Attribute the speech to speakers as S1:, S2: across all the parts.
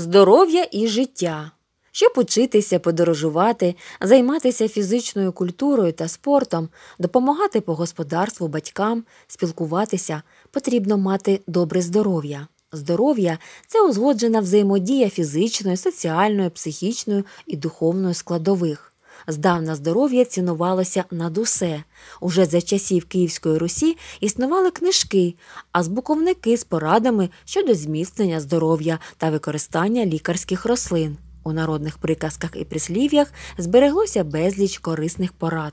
S1: здоров'я і життя, щоб учитися, подорожувати, займатися фізичною культурою та спортом, допомагати по господарству батькам, спілкуватися, потрібно мати добре здоров'я. Здоров'я це узгоджена взаємодія фізичної, соціальної, психічної і духовної складових здавна здоров'я цінувалося над усе. Уже за часів Київської Русі існували книжки, а збуковники з порадами щодо зміцнення здоров'я та використання лікарських рослин. У народних приказках і прислів'ях збереглося безліч корисних порад.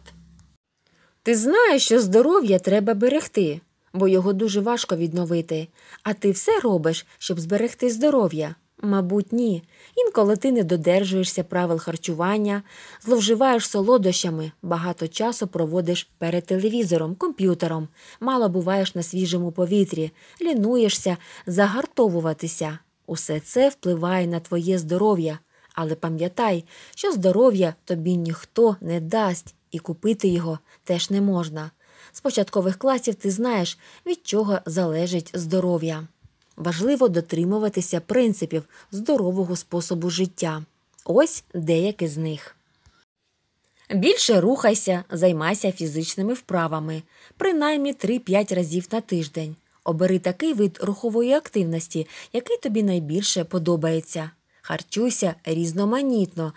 S1: Ти знаєш, що здоров'я треба берегти, бо його дуже важко відновити, а ти все робиш, щоб зберегти здоров'я. Мабуть, ні. Інколи ти не додержуєшся правил харчування, зловживаєш солодощами, багато часу проводиш перед телевізором, комп'ютером, мало буваєш на свіжому повітрі, лінуєшся, загартовуватися. Усе це впливає на твоє здоров'я, але пам'ятай, що здоров'я тобі ніхто не дасть, і купити його теж не можна. З початкових класів ти знаєш, від чого залежить здоров'я важливо дотримуватися принципів здорового способу життя. Ось деякі з них. Більше рухайся, займайся фізичними вправами, принаймні 3-5 разів на тиждень. Обери такий вид рухової активності, який тобі найбільше подобається. Харчуйся різноманітно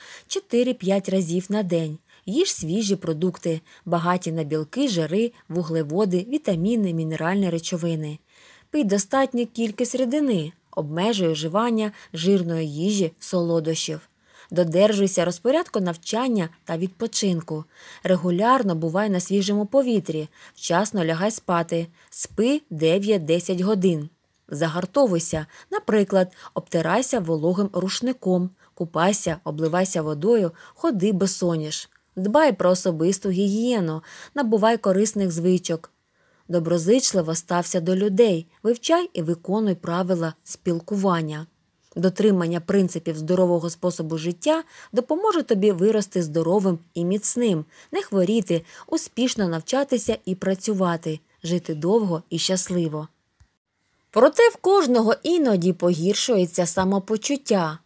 S1: 4-5 разів на день. Їж свіжі продукти, багаті на білки, жири, вуглеводи, вітаміни, мінеральні речовини. Пий достатню кількість рідини, обмежуй вживання жирної їжі, солодощів. Додержуйся розпорядку навчання та відпочинку. Регулярно бувай на свіжому повітрі, вчасно лягай спати, спи 9-10 годин. Загартовуйся, наприклад, обтирайся вологим рушником, купайся, обливайся водою, ходи без соняш. Дбай про особисту гігієну, набувай корисних звичок, доброзичливо стався до людей, вивчай і виконуй правила спілкування. Дотримання принципів здорового способу життя допоможе тобі вирости здоровим і міцним, не хворіти, успішно навчатися і працювати, жити довго і щасливо. Проте в кожного іноді погіршується самопочуття.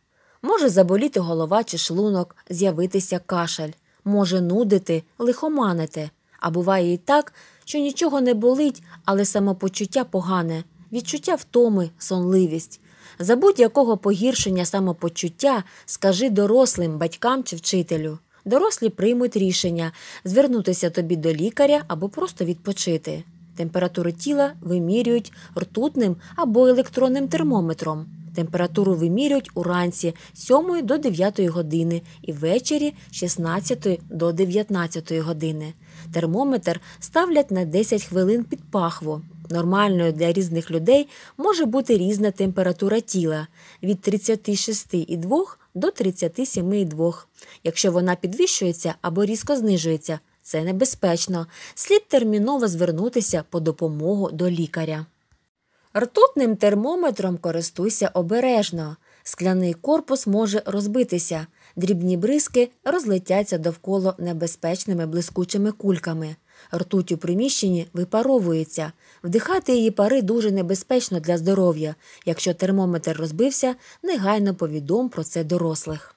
S1: Може заболіти голова чи шлунок, з'явитися кашель, може нудити, лихоманити а буває і так, що нічого не болить, але самопочуття погане, відчуття втоми, сонливість. За будь-якого погіршення самопочуття скажи дорослим, батькам чи вчителю. Дорослі приймуть рішення звернутися тобі до лікаря або просто відпочити. Температуру тіла вимірюють ртутним або електронним термометром. Температуру вимірюють уранці з 7 до 9 години і ввечері з 16 до 19 години термометр ставлять на 10 хвилин під пахво. Нормальною для різних людей може бути різна температура тіла від 36,2 до 37,2. Якщо вона підвищується або різко знижується, це небезпечно. Слід терміново звернутися по допомогу до лікаря. Ртутним термометром користуйся обережно. Скляний корпус може розбитися дрібні бризки розлетяться довкола небезпечними блискучими кульками. Ртуть у приміщенні випаровується. Вдихати її пари дуже небезпечно для здоров'я. Якщо термометр розбився, негайно повідом про це дорослих.